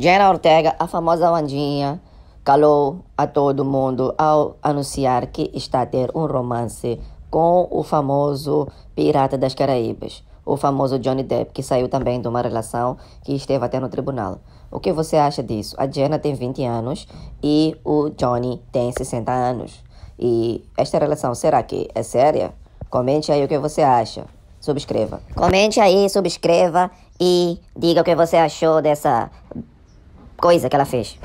Jenna Ortega, a famosa Wandinha, calou a todo mundo ao anunciar que está a ter um romance com o famoso pirata das Caraíbas, o famoso Johnny Depp, que saiu também de uma relação que esteve até no tribunal. O que você acha disso? A Jenna tem 20 anos e o Johnny tem 60 anos. E esta relação, será que é séria? Comente aí o que você acha. Subscreva. Comente aí, subscreva e diga o que você achou dessa coisa que ela fez.